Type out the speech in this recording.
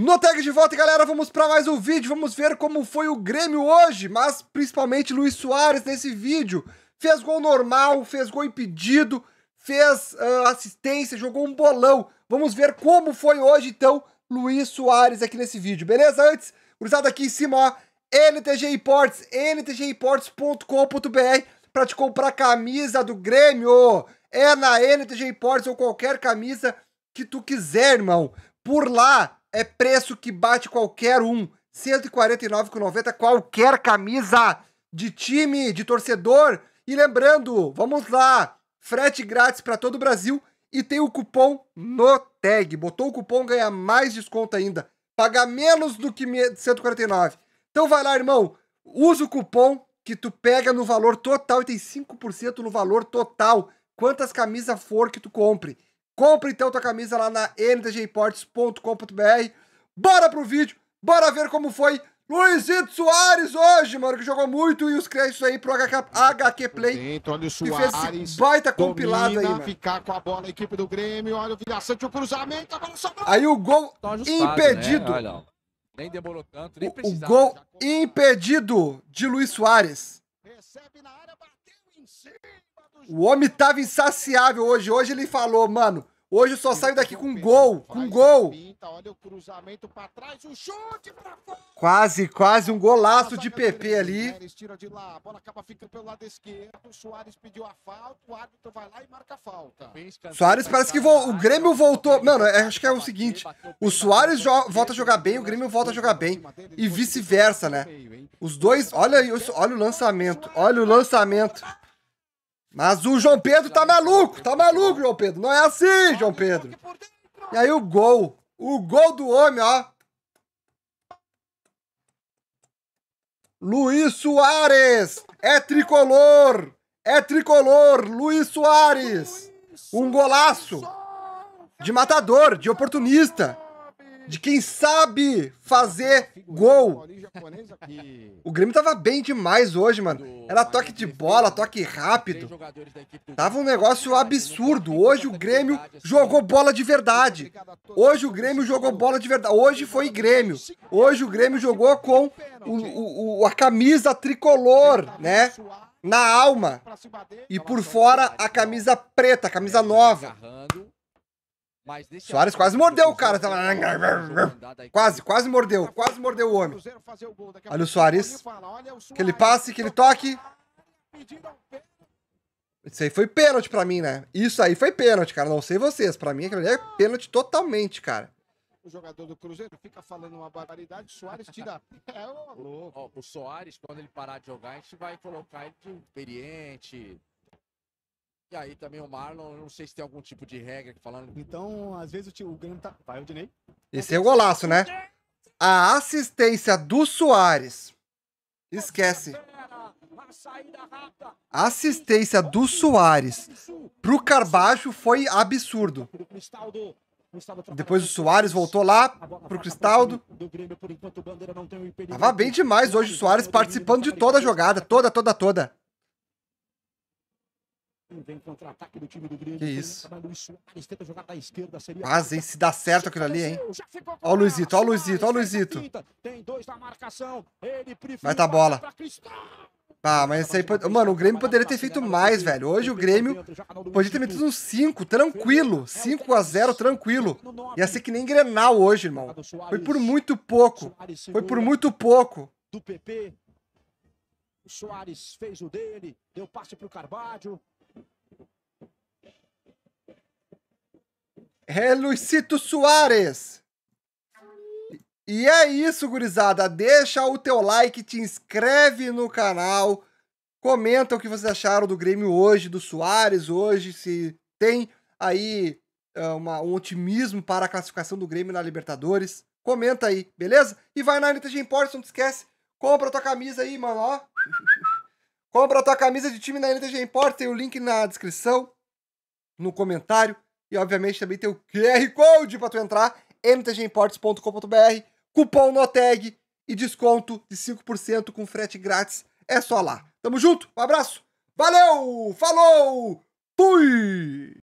No tag de volta, galera, vamos para mais um vídeo, vamos ver como foi o Grêmio hoje, mas principalmente Luiz Soares nesse vídeo. Fez gol normal, fez gol impedido, fez uh, assistência, jogou um bolão. Vamos ver como foi hoje, então, Luiz Soares aqui nesse vídeo, beleza? Antes, cruzado aqui em cima, ó, NTG Imports, para te comprar camisa do Grêmio. É na NTG Imports ou qualquer camisa que tu quiser, irmão. Por lá, é preço que bate qualquer um. R$ 149,90 qualquer camisa de time, de torcedor. E lembrando, vamos lá, frete grátis para todo o Brasil e tem o cupom no tag. Botou o cupom ganha mais desconto ainda. Paga menos do que 149. Então vai lá, irmão, usa o cupom que tu pega no valor total e tem 5% no valor total, quantas camisas for que tu compre. Compre então tua camisa lá na ntgports.com.br. Bora pro vídeo, bora ver como foi Luizito Soares hoje, mano, que jogou muito e os créditos aí pro HK, HQ Play. Dentro, olha o Soares, que fez baita compilado aí, mano. ficar com a bola a equipe do Grêmio, olha o Vilhaçante, o cruzamento, a bola Aí o gol tá né? impedido. Né? Olha, nem demorou tanto, nem o, o gol impedido de Luiz Soares. Recebe na área. O homem tava insaciável hoje. Hoje ele falou, mano, hoje eu só saio daqui com gol, com gol. Quase, quase um golaço de PP ali. Soares parece que o Grêmio voltou. Mano, é, acho que é o seguinte: o Soares volta a jogar bem, o Grêmio volta a jogar bem. E vice-versa, né? Os dois. Olha, olha o lançamento. Olha o lançamento. Mas o João Pedro tá maluco, tá maluco, João Pedro. Não é assim, João Pedro. E aí o gol. O gol do homem, ó. Luiz Soares. É tricolor. É tricolor. Luiz Soares. Um golaço. De matador, de oportunista de quem sabe fazer gol. O Grêmio tava bem demais hoje, mano. Era toque de bola, toque rápido. Tava um negócio absurdo. Hoje o Grêmio jogou bola de verdade. Hoje o Grêmio jogou bola de verdade. Hoje foi Grêmio. Hoje o Grêmio jogou com o, o, a camisa tricolor, né? na alma e por fora a camisa preta, a camisa nova. Soares quase mordeu o cara. Tava... É quase, quase mordeu. Quase mordeu o homem. Olha o Soares. Que ele passe, que ele toque. Isso aí foi pênalti pra mim, né? Isso aí foi pênalti, cara. Não sei vocês. Pra mim, aquilo ali é pênalti totalmente, cara. O jogador do Cruzeiro fica falando uma barbaridade, Soares tira. É louco. o Soares, quando ele parar de jogar, a gente vai colocar ele de experiente, e aí também o Marlon, não sei se tem algum tipo de regra falando. Então, às vezes o, tio, o Grêmio tá. Vai, Odinei. Esse é o golaço, né? A assistência do Soares. Esquece. A assistência do Soares pro Carbajo foi absurdo. Depois o Soares voltou lá pro Cristaldo. Tava bem demais hoje o Soares participando de toda a jogada, toda, toda, toda. Vem contra-ataque do time do Grêmio. Que isso. Quase, hein? Se dá certo aquilo ali, hein? Ó o Luizito, ó o Luizito, ó o Luizito. Vai tá a bola. Ah, mas isso aí. Mano, o Grêmio poderia ter feito mais, velho. Hoje o Grêmio podia ter metido uns 5, tranquilo. 5 é a 0 tranquilo. Ia ser que nem Grenal hoje, irmão. Foi por muito pouco. Foi por muito pouco. Do PP. O Soares fez o dele, deu passe pro Carvalho. é Luicito Soares. E é isso, gurizada. Deixa o teu like, te inscreve no canal, comenta o que vocês acharam do Grêmio hoje, do Soares hoje, se tem aí eh, uma, um otimismo para a classificação do Grêmio na Libertadores. Comenta aí, beleza? E vai na NTG Imports, não te esquece. Compra tua camisa aí, mano, ó. Compra tua camisa de time na NTG Imports, tem o link na descrição, no comentário. E obviamente também tem o QR Code para tu entrar, mtgimports.com.br, cupom NOTEG e desconto de 5% com frete grátis. É só lá. Tamo junto, um abraço, valeu, falou, fui!